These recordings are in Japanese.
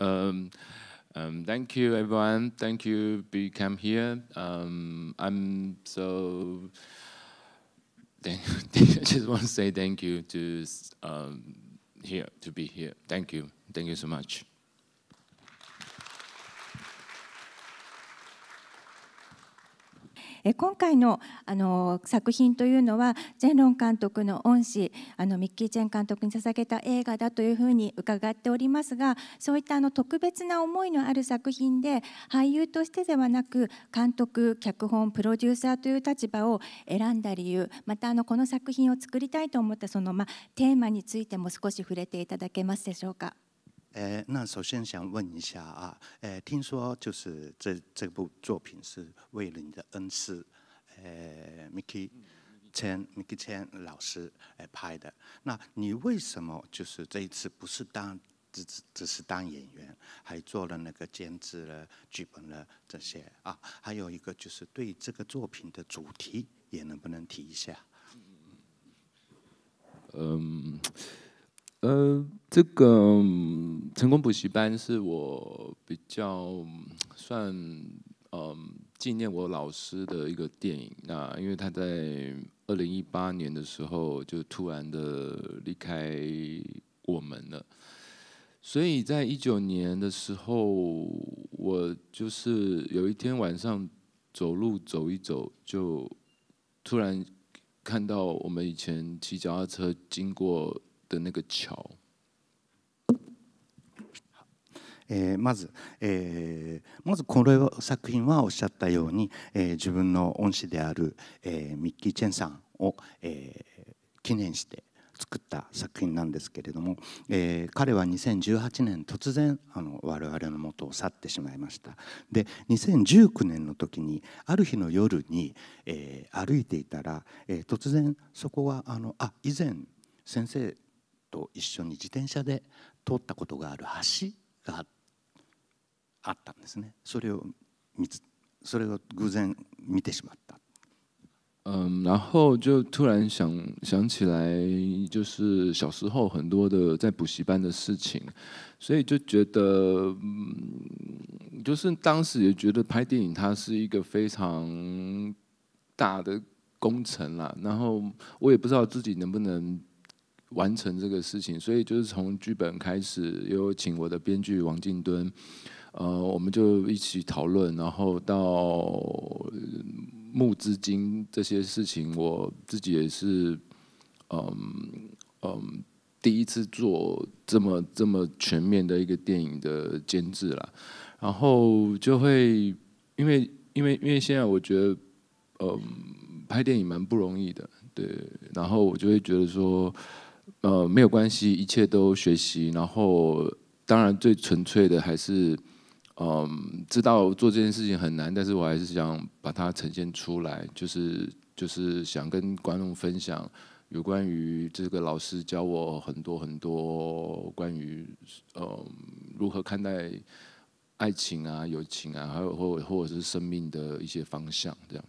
Um, um, thank you, everyone. Thank you, become here. Um, I'm so. Thank, I just want to say thank you to um, here to be here. Thank you. Thank you so much. え今回のあの作品というのはジェンロン監督の恩師あのミッキー・チェン監督に捧げた映画だというふうに伺っておりますがそういったあの特別な思いのある作品で俳優としてではなく監督脚本プロデューサーという立場を選んだ理由またあのこの作品を作りたいと思ったその、ま、テーマについても少し触れていただけますでしょうか。哎，那首先想问一下啊，哎，听说就是这这部作品是为了你的恩师，哎，Mickey Chan，Mickey Chan 老师哎拍的。那你为什么就是这一次不是当只只只是当演员，还做了那个监制了剧本了这些啊？还有一个就是对这个作品的主题，也能不能提一下？嗯。呃，这个《成功补习班》是我比较算呃纪念我老师的一个电影那因为他在二零一八年的时候就突然的离开我们了，所以在一九年的时候，我就是有一天晚上走路走一走，就突然看到我们以前骑脚踏车经过。的那个桥。えー、まず、えー、まずこの作品はおっしゃったように、えー、自分の恩師である、えー、ミッキー・チェンさんを、えー、記念して作った作品なんですけれども、えー、彼は2018年突然あの我々の元を去ってしまいましたで2019年の時にある日の夜に、えー、歩いていたら、えー、突然そこはあのあ以前先生と一緒に自転車で通ったことがある橋があったんですねそれを見つそれを偶然見てしまった嗯，然后就突然想想起来，就是小时候很多的在补习班的事情，所以就觉得，嗯、就是当时也觉得拍电影它是一个非常大的工程啦。然后我也不知道自己能不能完成这个事情，所以就是从剧本开始，又请我的编剧王静敦，呃，我们就一起讨论，然后到募资金这些事情，我自己也是，嗯嗯，第一次做这么这么全面的一个电影的监制了，然后就会因为因为因为现在我觉得，嗯，拍电影蛮不容易的，对，然后我就会觉得说。呃，没有关系，一切都学习。然后，当然最纯粹的还是，嗯，知道做这件事情很难，但是我还是想把它呈现出来，就是就是想跟观众分享有关于这个老师教我很多很多关于呃如何看待爱情啊、友情啊，还有或或者是生命的一些方向这样。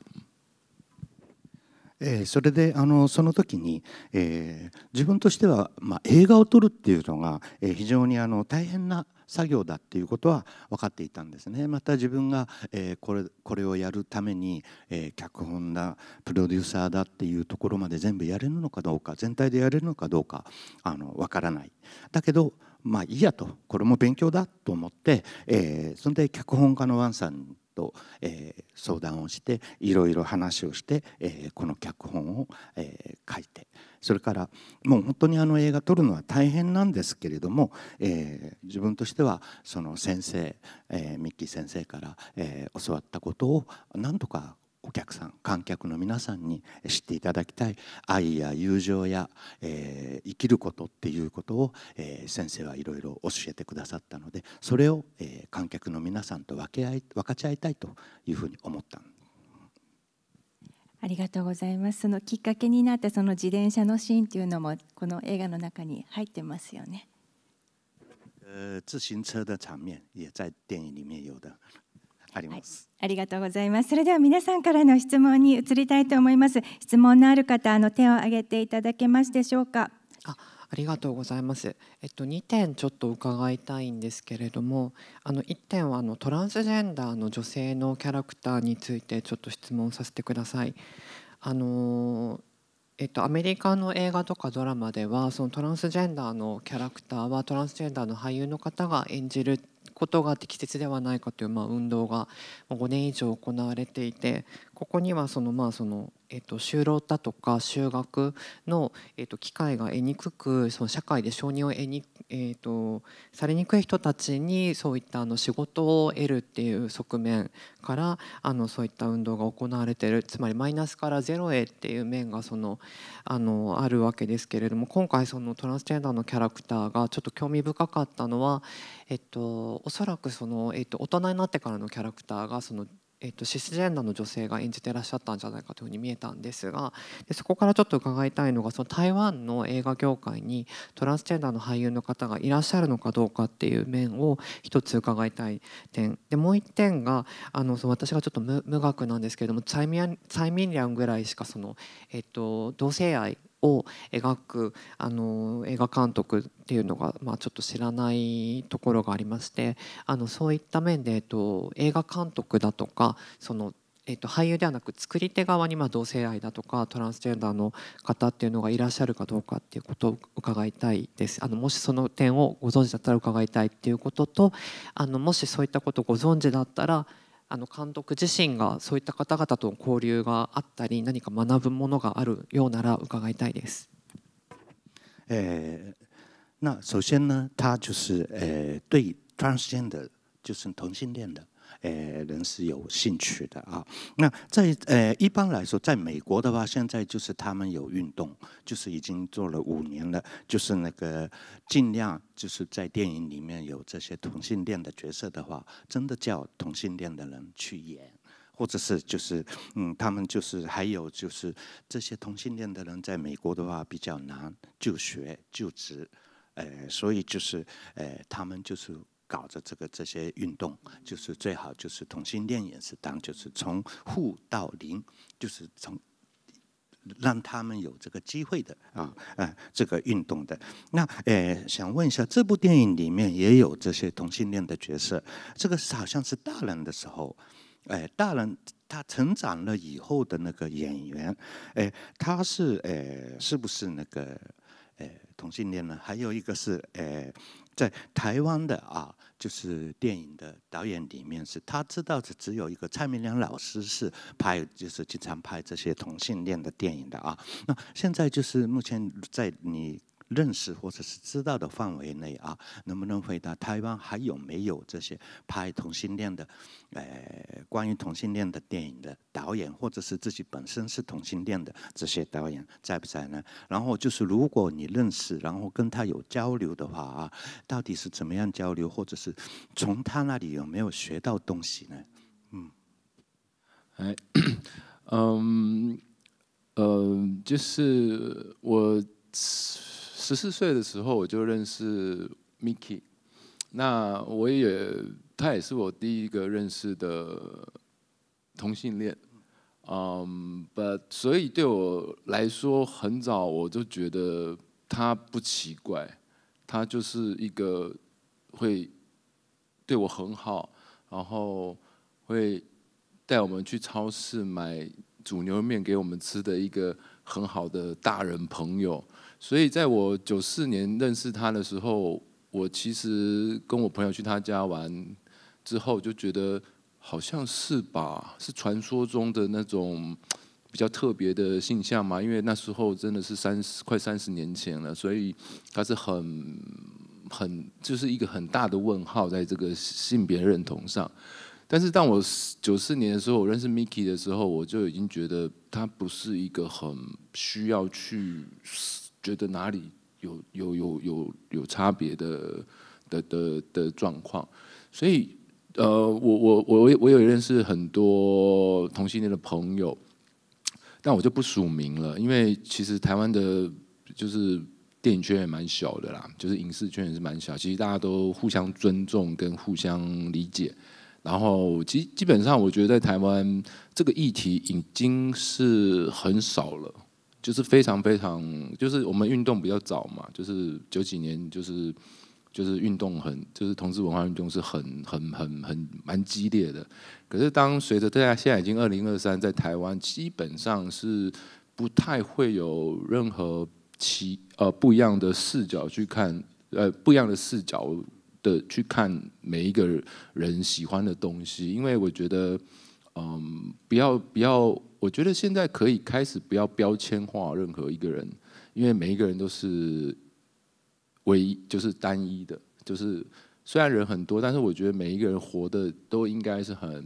えー、それであのその時に、えー、自分としては、まあ、映画を撮るっていうのが、えー、非常にあの大変な作業だっていうことは分かっていたんですねまた自分が、えー、これこれをやるために、えー、脚本だプロデューサーだっていうところまで全部やれるのかどうか全体でやれるのかどうかあの分からないだけどまあいいやとこれも勉強だと思って、えー、そんで脚本家のワンさんと、えー、相談をしていろいろ話をして、えー、この脚本を、えー、書いてそれからもう本当にあの映画撮るのは大変なんですけれども、えー、自分としてはその先生、えー、ミッキー先生から、えー、教わったことを何とかお客さん観客の皆さんに知っていただきたい愛や友情や、えー、生きることっていうことを、えー、先生はいろいろ教えてくださったのでそれを、えー、観客の皆さんと分け合い分かち合いたいというふうに思ったありがとうございますそのきっかけになったその自転車のシーンというのもこの映画の中に入ってますよね。呃，自行车的场面也在電影里面有的。あります、はい、ありがとうございますそれでは皆さんからの質問に移りたいと思います質問のある方あの手を挙げていただけますでしょうかあありがとうございます。えっと2点ちょっと伺いたいんですけれども、あの1点はあのトランスジェンダーの女性のキャラクターについてちょっと質問させてください。あのえっと、アメリカの映画とかドラマではそのトランスジェンダーのキャラクターはトランスジェンダーの俳優の方が演じるっことが適切ではないかという、まあ、運動が5年以上行われていてここにはそのまあそのえっと、就労だとか就学の、えっと、機会が得にくくその社会で承認を得に、えっと、されにくい人たちにそういったあの仕事を得るっていう側面からあのそういった運動が行われてるつまりマイナスからゼロへっていう面がそのあのあるわけですけれども今回そのトランスジェンダーのキャラクターがちょっと興味深かったのは、えっと、おそらくその、えっと、大人になってからのキャラクターがそのえっと、シスジェンダーの女性が演じてらっしゃったんじゃないかというふうに見えたんですがでそこからちょっと伺いたいのがその台湾の映画業界にトランスジェンダーの俳優の方がいらっしゃるのかどうかっていう面を一つ伺いたい点でもう一点があのその私がちょっと無無学なんですけれどもチャイミンリャンぐらいしかその、えっと、同性愛を描くあの映画監督っていうのが、まあ、ちょっと知らないところがありましてあのそういった面で、えっと、映画監督だとかそのえっと俳優ではなく作り手側にま同性愛だとかトランスジェンダーの方っていうのがいらっしゃるかどうかっていうことを伺いたいですあのもしその点をご存知だったら伺いたいっていうこととあのもしそういったことをご存知だったらあの監督自身がそういった方々との交流があったり何か学ぶものがあるようなら伺いたいです。えー、那首先呢，他就是呃对 transgender，就是同性恋的诶，人是有兴趣的啊。那在诶一般来说，在美国的话，现在就是他们有运动，就是已经做了五年了。就是那个尽量就是在电影里面有这些同性恋的角色的话，真的叫同性恋的人去演，或者是就是嗯，他们就是还有就是这些同性恋的人在美国的话比较难就学就职，诶，所以就是诶他们就是。搞着这个这些运动，就是最好就是同性恋也是当就是从户到零，就是从让他们有这个机会的啊这个运动的。那呃，想问一下，这部电影里面也有这些同性恋的角色，这个好像是大人的时候，哎，大人他成长了以后的那个演员，哎，他是哎是不是那个哎同性恋呢？还有一个是哎在台湾的啊。就是电影的导演里面是，他知道是只有一个蔡明亮老师是拍，就是经常拍这些同性恋的电影的啊。那现在就是目前在你。认识或者是知道的范围内啊，能不能回答台湾还有没有这些拍同性恋的，呃，关于同性恋的电影的导演，或者是自己本身是同性恋的这些导演在不在呢？然后就是如果你认识，然后跟他有交流的话啊，到底是怎么样交流，或者是从他那里有没有学到东西呢？嗯，哎，嗯，呃，就是我。十四岁的时候，我就认识 m i k i 那我也，他也是我第一个认识的同性恋。嗯，不，所以对我来说，很早我就觉得他不奇怪，他就是一个会对我很好，然后会带我们去超市买煮牛肉面给我们吃的一个很好的大人朋友。所以，在我九四年认识他的时候，我其实跟我朋友去他家玩之后，就觉得好像是吧，是传说中的那种比较特别的现象嘛。因为那时候真的是三十快三十年前了，所以他是很很就是一个很大的问号在这个性别认同上。但是，当我九四年的时候，我认识 Mickey 的时候，我就已经觉得他不是一个很需要去。觉得哪里有有有有有差别的的的的状况，所以呃，我我我我有认识很多同性恋的朋友，但我就不署名了，因为其实台湾的就是电影圈也蛮小的啦，就是影视圈也是蛮小，其实大家都互相尊重跟互相理解，然后基基本上我觉得在台湾这个议题已经是很少了。就是非常非常，就是我们运动比较早嘛，就是九几年，就是就是运动很，就是同志文化运动是很很很很蛮激烈的。可是，当随着大家现在已经二零二三，在台湾基本上是不太会有任何其呃不一样的视角去看，呃不一样的视角的去看每一个人喜欢的东西，因为我觉得，嗯，不要不要。我觉得现在可以开始不要标签化任何一个人，因为每一个人都是唯一，就是单一的。就是虽然人很多，但是我觉得每一个人活的都应该是很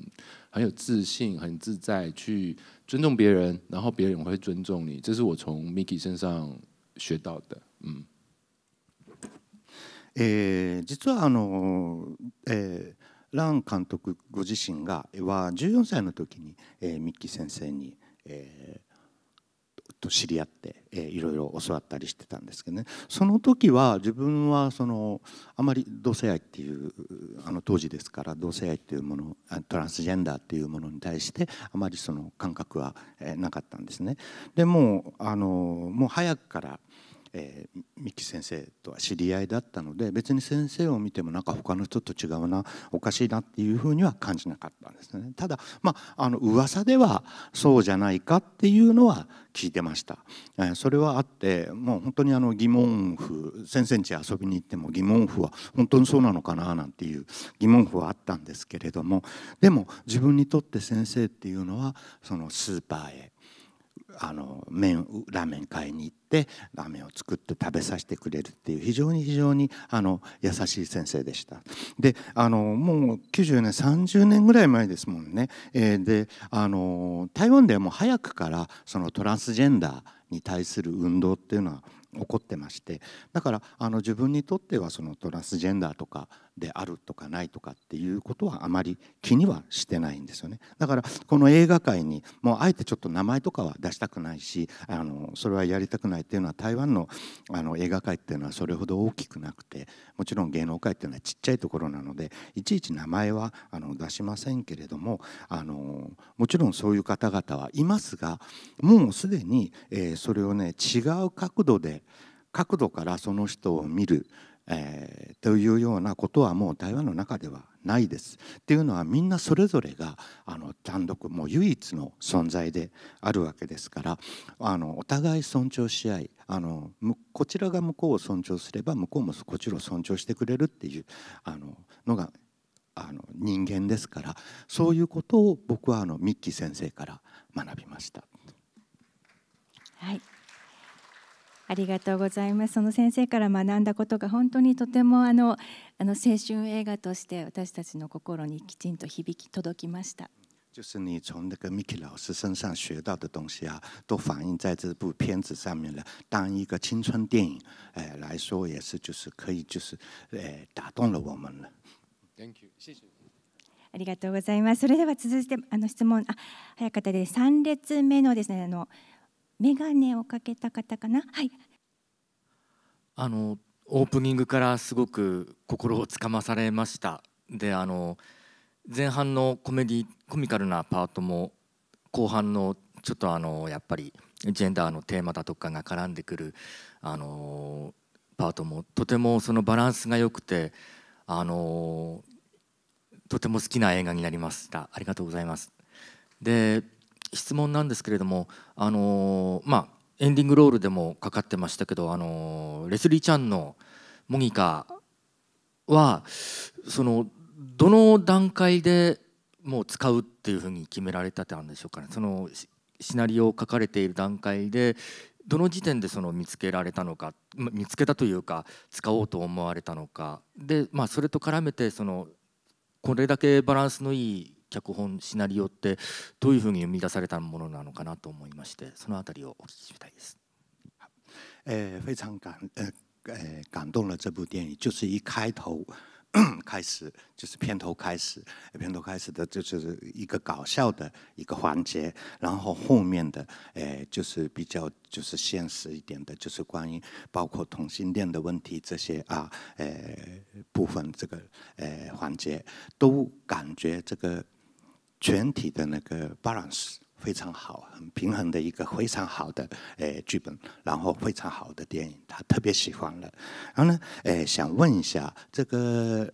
很有自信、很自在，去尊重别人，然后别人会尊重你。这是我从 Miki 身上学到的。嗯。诶，実はあの、诶。ラン監督ご自身がは14歳の時に、えー、ミッキー先生に、えー、と知り合って、えー、いろいろ教わったりしてたんですけどねその時は自分はそのあまり同性愛っていうあの当時ですから同性愛っていうものトランスジェンダーっていうものに対してあまりその感覚は、えー、なかったんですね。でもあのもう早くからえー、三木先生とは知り合いだったので別に先生を見てもなんか他の人と違うなおかしいなっていうふうには感じなかったんですねただまああの噂ではそうじゃないかっていうのは聞いてました、えー、それはあってもう本当にあの疑問符先生に遊びに行っても疑問符は本当にそうなのかななんていう疑問符はあったんですけれどもでも自分にとって先生っていうのはそのスーパーへあの麺ラーメン買いに行ってラーメンを作って食べさせてくれるっていう非常に非常にあの優しい先生でした。であのもう90年30年ぐらい前ですもんね。えー、であの台湾ではもう早くからそのトランスジェンダーに対する運動っていうのは起こってましてだからあの自分にとってはそのトランスジェンダーとかであるとかないとかっていうことはあまり気にはしてないんですよねだからこの映画界にもうあえてちょっと名前とかは出したくないしあのそれはやりたくないっていうのは台湾のあの映画界っていうのはそれほど大きくなくてもちろん芸能界っていうのはちっちゃいところなのでいちいち名前はあの出しませんけれどもあのもちろんそういう方々はいますがもうすでに、えー、それをね違う角度で角度からその人を見る。えー、というようなことはもう台湾の中ではないです。っていうのはみんなそれぞれがあの単独もう唯一の存在であるわけですからあのお互い尊重し合いあのこちらが向こうを尊重すれば向こうもこちらを尊重してくれるっていうあののがあの人間ですからそういうことを僕はあのミッキー先生から学びました。はいありがとうございます。その先生から学んだことが本当にとてもあのあの青春映画として私たちの心にきちんと響き届きました。就是你从那个 Miki 老师身上学到的东西啊，都反映在这部片子上面了。当一个青春电影，哎、呃、来说也是就是可以就是哎、呃、打动了我们了。Thank you，谢谢。ありがとうございます。それでは続いてあの質問あ早かったです。三列目のですねあの。眼鏡をかけた方かな。はい。あのオープニングからすごく心をつかまされました。で、あの前半のコメディコミカルなパートも後半のちょっとあのやっぱりジェンダーのテーマだとかが絡んでくるあのパートもとてもそのバランスが良くてあのとても好きな映画になりましたありがとうございますで質問なんですけれども、あのまあ、エンディングロールでもかかってましたけど、あのレスリーちゃんのモニカはそのどの段階でもう使うっていうふうに決められたってあるんでしょうかねそのシナリオを書かれている段階でどの時点でその見つけられたのか見つけたというか使おうと思われたのかで、まあ、それと絡めてそのこれだけバランスのいい脚本シナリオってどういうふうに生み出されたものなのかなと思いましてそのあたりをお聞きしたいです。えー、非常感え感动了这部电影，就是一开头 开始就是片头开始，片头开始的就是一个搞笑的一个环节，然后后面的诶就是比较就是现实一点的，就是关于包括同性恋的问题这些啊诶部分这个诶环节，都感觉这个全体的那个 balance 非常好，很平衡的一个非常好的诶剧本，然后非常好的电影，他特别喜欢了。然后呢，诶想问一下，这个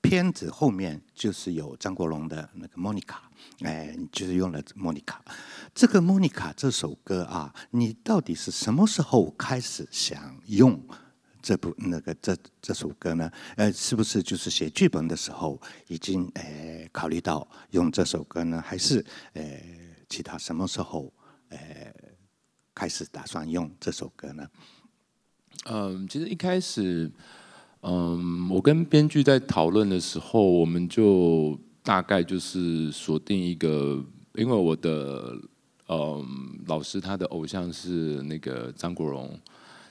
片子后面就是有张国荣的那个 Monica，诶就是用了 Monica。这个 Monica 这首歌啊，你到底是什么时候开始想用？这部那个这这首歌呢，呃，是不是就是写剧本的时候已经呃考虑到用这首歌呢？还是呃其他什么时候呃开始打算用这首歌呢？嗯，其实一开始，嗯，我跟编剧在讨论的时候，我们就大概就是锁定一个，因为我的嗯老师他的偶像是那个张国荣。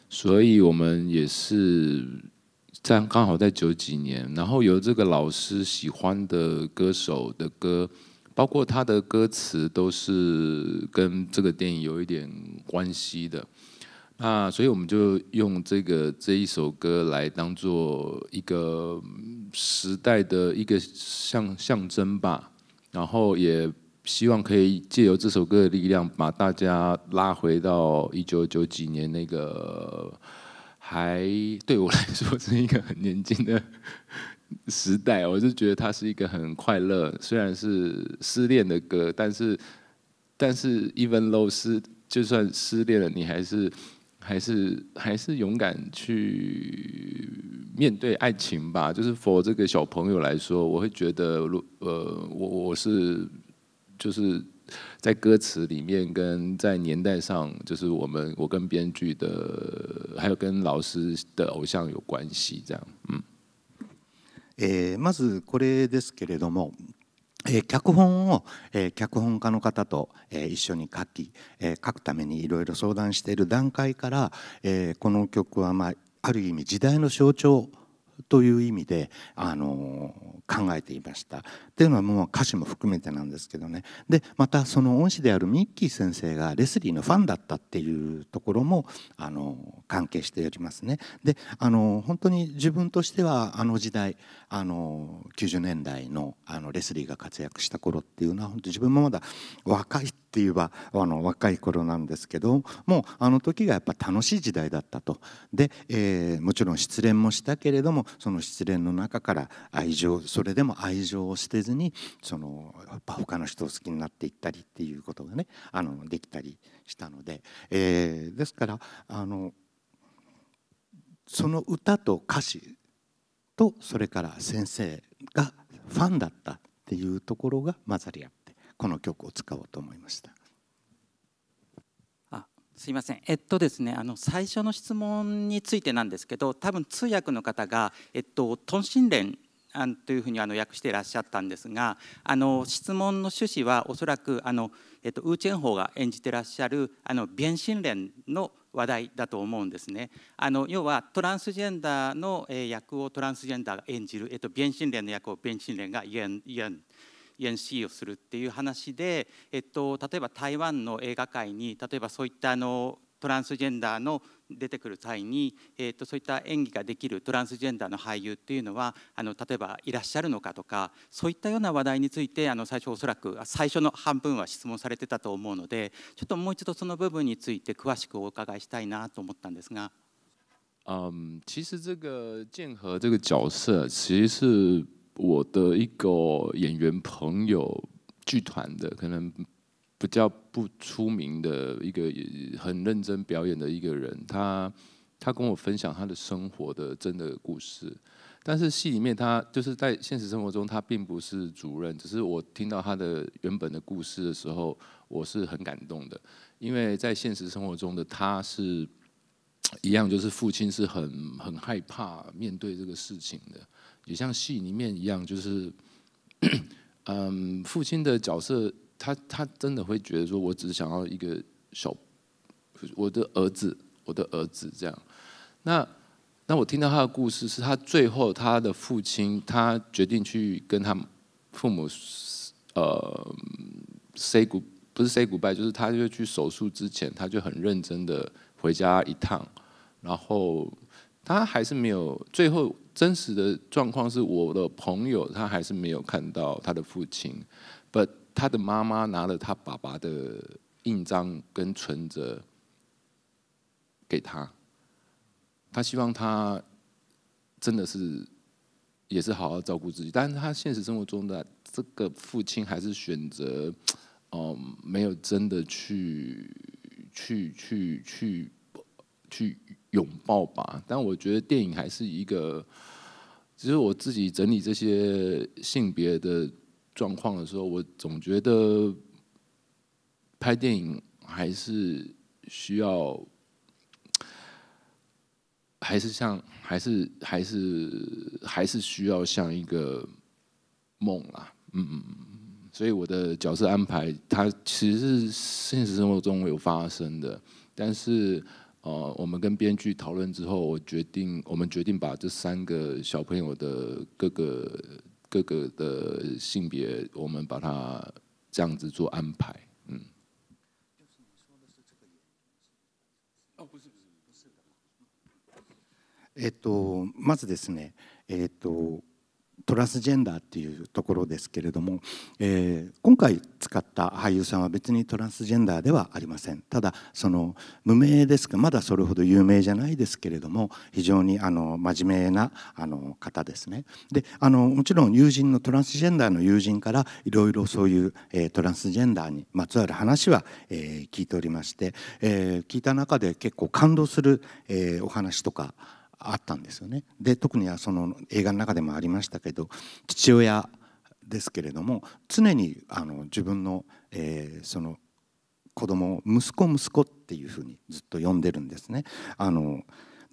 所以我们也是在刚好在九几年，然后有这个老师喜欢的歌手的歌，包括他的歌词都是跟这个电影有一点关系的。那所以我们就用这个这一首歌来当做一个时代的一个象象征吧，然后也。希望可以借由这首歌的力量，把大家拉回到一九九几年那个还对我来说是一个很年轻的时代。我就觉得它是一个很快乐，虽然是失恋的歌，但是但是 even though 失就算失恋了，你还是还是还是勇敢去面对爱情吧。就是 for 这个小朋友来说，我会觉得，如呃，我我是。就是在歌词里面跟在年代上，就是我们我跟编剧的，还有跟老师的偶像有关系，这样。嗯。えー、まずこれですけれども。えー、脚本を、えー、脚本家の方と、えー、一緒に書き、えー、書くためにいろいろ相談している段階から、えー、この曲は、まあ、ある意味時代の象徴という意味で、あの考えていましたっていうのはもう歌詞も含めてなんですけどねでまたその恩師であるミッキー先生がレスリーのファンだったっていうところもあの関係しておりますね。であの本当に自分としてはあの時代あの90年代のあのレスリーが活躍した頃っていうのは本当自分もまだ若いって言えばあの若い頃なんですけどもうあの時がやっぱ楽しい時代だったとで、えー、もちろん失恋もしたけれどもその失恋の中から愛情それでも愛情を捨てずずにその他の人を好きになっていったりっていうことがねあのできたりしたので、えー、ですからあのその歌と歌詞とそれから先生がファンだったっていうところが混ざり合ってこの曲を使おうと思いました。すいません、えっとですね、あの最初の質問についてなんですけど、多分通訳の方が、えっと、トンシンレンあというふうにあの訳していらっしゃったんですがあの質問の趣旨はおそらくあの、えっと、ウー・チェンホーが演じてらっしゃるあの弁心連の話題だと思うんですね。あの要はトランスジェンダーの役をトランスジェンダーが演じる、えっと、弁心連の役を弁心連が演演演しをするっていう話で、えっと、例えば台湾の映画界に例えばそういったあのトランスジェンダーの出てくる際に、えーと、そういった演技ができるトランスジェンダーの俳優っていうのはあの例えばいらっしゃるのかとかそういったような話題についてあの最初おそらく最初の半分は質問されてたと思うのでちょっともう一度その部分について詳しくお伺いしたいなと思ったんですが。嗯，其实这个建和这个角色其实是我的一个演员朋友剧团的，可能比较不出名的一个很认真表演的一个人，他他跟我分享他的生活的真的故事，但是戏里面他就是在现实生活中他并不是主任，只是我听到他的原本的故事的时候，我是很感动的，因为在现实生活中的他是一样，就是父亲是很很害怕面对这个事情的，也像戏里面一样，就是嗯，父亲的角色。他他真的会觉得说，我只想要一个小我的儿子，我的儿子这样。那那我听到他的故事是，他最后他的父亲，他决定去跟他父母呃 say g o o d 不是 say goodbye，就是他就去手术之前，他就很认真的回家一趟。然后他还是没有，最后真实的状况是我的朋友，他还是没有看到他的父亲，but。他的妈妈拿了他爸爸的印章跟存折给他，他希望他真的是也是好好照顾自己，但是他现实生活中的这个父亲还是选择哦，没有真的去去去去去拥抱吧。但我觉得电影还是一个，其实我自己整理这些性别的。状况的时候，我总觉得拍电影还是需要，还是像，还是还是还是需要像一个梦啦，嗯嗯嗯。所以我的角色安排，它其实是现实生活中有发生的，但是，呃，我们跟编剧讨论之后，我决定，我们决定把这三个小朋友的各个。各个的性别，我们把它这样子做安排，えっと、まずですね、えっと、トランスジェンダーっていうところですけれども、えー、今回使った俳優さんは別にトランスジェンダーではありませんただその無名ですがまだそれほど有名じゃないですけれども非常にあの真面目なあの方ですねであのもちろん友人のトランスジェンダーの友人からいろいろそういう、えー、トランスジェンダーにまつわる話は、えー、聞いておりまして、え聞いた中で結構感動する、えお話とかあったんですよね。で特にその映画の中でもありましたけど父親ですけれども常にあの自分の,、えー、その子供を息子息子っていうふうにずっと呼んでるんですね。あの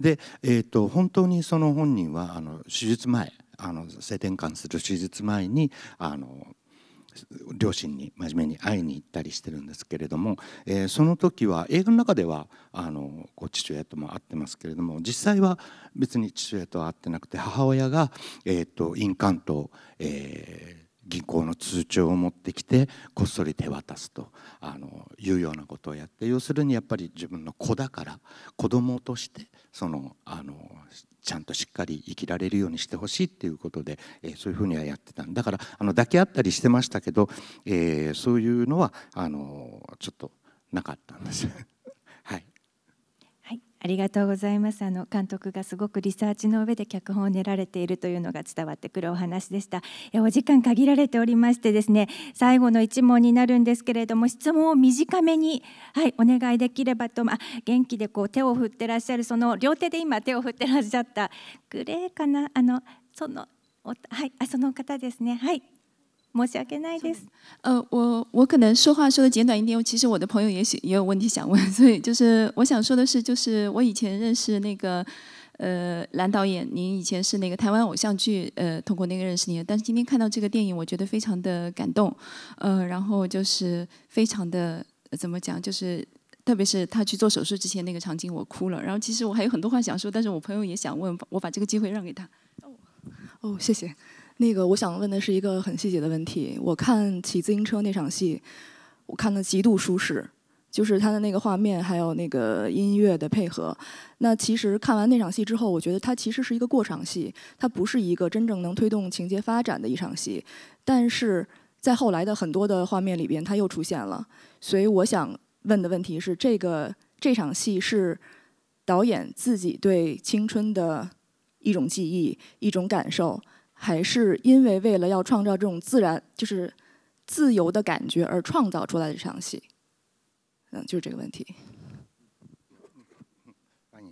で、えーと本当にその本人はあの手術前あの性転換する手術前にあの両親に真面目に会いに行ったりしてるんですけれども、えー、その時は映画の中ではあのこう父親とも会ってますけれども実際は別に父親とは会ってなくて母親が、えーと、と印鑑と、えー、銀行の通帳を持ってきてこっそり手渡すとあのいうようなことをやって要するにやっぱり自分の子だから子供としてそのあのちゃんとしっかり生きられるようにしてほしいっていうことで、えー、そういうふうにはやってたんだからあの抱き合ったりしてましたけど、えー、そういうのはあのちょっとなかったんです。ありがとうございますあの監督がすごくリサーチの上で脚本を練られているというのが伝わってくるお話でしたえお時間限られておりましてですね最後の1問になるんですけれども質問を短めにはいお願いできればとま元気でこう手を振ってらっしゃるその両手で今手を振ってらっしゃったグレーかなあのそのはいあその方ですねはい申し訳ないです。呃，我我可能说话说的简短一点。其实我的朋友也许也有问题想问，所以就是我想说的是，就是我以前认识那个呃蓝导演，您以前是那个台湾偶像剧，呃，通过那个认识您但是今天看到这个电影，我觉得非常的感动。呃，然后就是非常的怎么讲，就是特别是他去做手术之前那个场景，我哭了。然后其实我还有很多话想说，但是我朋友也想问，我把这个机会让给他。哦，谢谢。那个，我想问的是一个很细节的问题。我看骑自行车那场戏，我看的极度舒适，就是它的那个画面还有那个音乐的配合。那其实看完那场戏之后，我觉得它其实是一个过场戏，它不是一个真正能推动情节发展的一场戏。但是在后来的很多的画面里边，它又出现了。所以我想问的问题是：这个这场戏是导演自己对青春的一种记忆、一种感受？还是因为为了要创造这种自然，就是自由的感觉而创造出来的场戏？嗯，就是这个问题。翻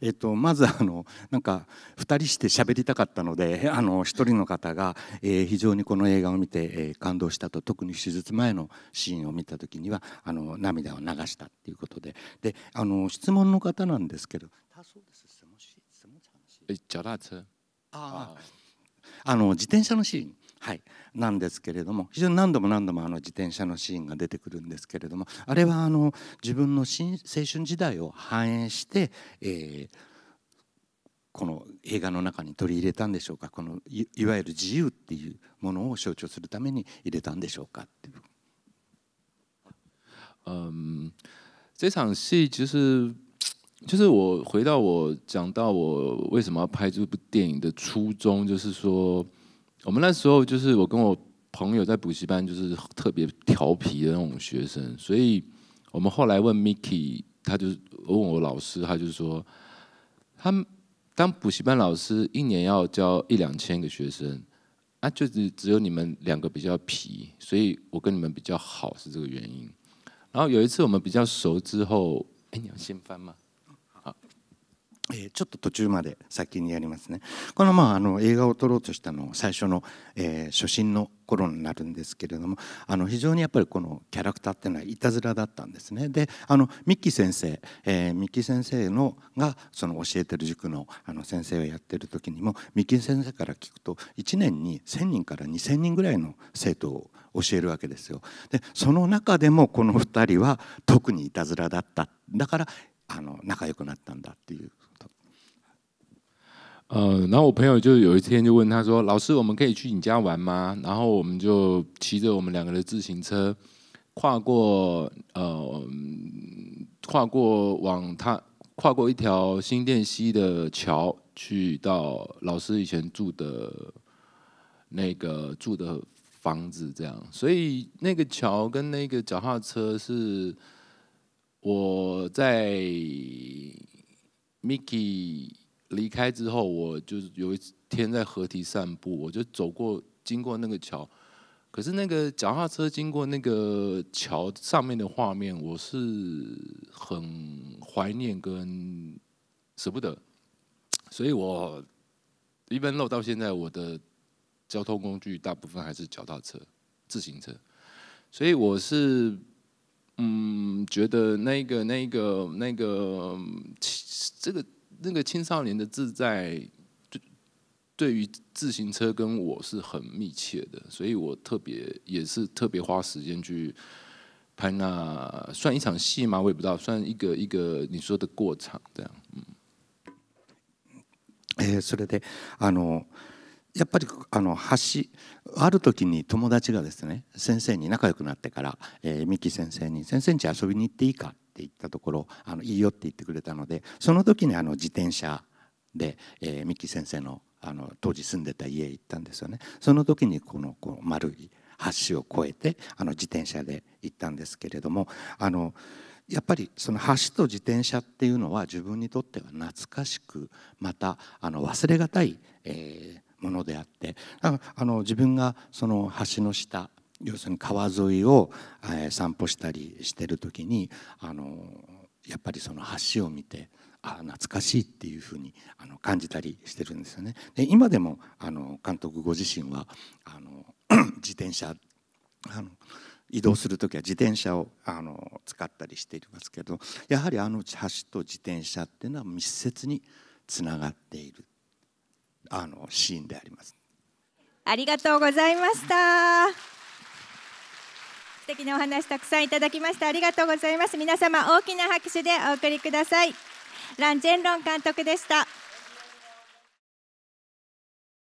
えっとまずあのなんか二人して喋りたかったので、あの一人の方が非常にこの映画を見て感動したと、特に手術前のシーンを見たとにはあの涙を流したっいうことで、であの質問の方なんですけど。あ。あの自転車のシーン、はい、なんですけれども非常に何度も何度もあの自転車のシーンが出てくるんですけれどもあれはあの自分の青春時代を反映して、えー、この映画の中に取り入れたんでしょうかこのいわゆる自由っていうものを象徴するために入れたんでしょうかっていう。嗯，这场戏就是就是我回到我讲到我为什么要拍这部电影的初衷，就是说，我们那时候就是我跟我朋友在补习班，就是特别调皮的那种学生，所以我们后来问 m i k i 他就问我老师，他就说，他们当补习班老师一年要教一两千个学生，啊，就是只有你们两个比较皮，所以我跟你们比较好是这个原因。然后有一次我们比较熟之后，哎，你要先翻吗？えちょっと途中まで先にやりますね。この,、まああの映画を撮ろうとしたの最初の、えー、初心の頃になるんですけれどもあの非常にやっぱりこのキャラクターっていうのはいたずらだったんですね。であのミッキー先生、えー、ミッキー先生のがその教えてる塾のあの先生をやってる時にもミッキー先生から聞くと1年に1,000人から2,000人ぐらいの生徒を教えるわけですよ。でその中でもこの2人は特にいたずらだった。だから啊，那个又跟他当的，呃，然后我朋友就有一天就问他说：“老师，我们可以去你家玩吗？”然后我们就骑着我们两个的自行车，跨过呃，跨过往他跨过一条新店溪的桥，去到老师以前住的那个住的房子这样。所以那个桥跟那个脚踏车是。我在 Mickey 离开之后，我就是有一天在河堤散步，我就走过经过那个桥，可是那个脚踏车经过那个桥上面的画面，我是很怀念跟舍不得，所以我一般露到现在，我的交通工具大部分还是脚踏车、自行车，所以我是。嗯，觉得那个、那个、那个，这个、那个青少年的自在，对于自行车跟我是很密切的，所以我特别也是特别花时间去拍那算一场戏嘛，我也不知道，算一个一个你说的过场这样。嗯。哎，それであの。やっぱりあの橋ある時に友達がですね先生に仲良くなってから、えー、三木先生に「先生んち遊びに行っていいか?」って言ったところ「あのいいよ」って言ってくれたのでその時にあの自転車で、えー、三木先生のあの当時住んでた家へ行ったんですよね。その時にこのこう丸い橋を越えてあの自転車で行ったんですけれどもあのやっぱりその橋と自転車っていうのは自分にとっては懐かしくまたあの忘れがたい、えー、ものであってあの自分がその橋の下要するに川沿いを、え散歩したりしてる時にあのやっぱりその橋を見てあ懐かしいっていうふうにあの感じたりしてるんですよね。で今でもあの監督ご自身はあの 自転車あの移動する時は自転車をあの使ったりしていますけどやはりあの橋と自転車っていうのは密接につながっているあのシーンであります。ありがとうございました。素敵なお話たくさんいただきました。ありがとうございます。皆様大きな拍手でお送りください。ランジェンロン監督でした。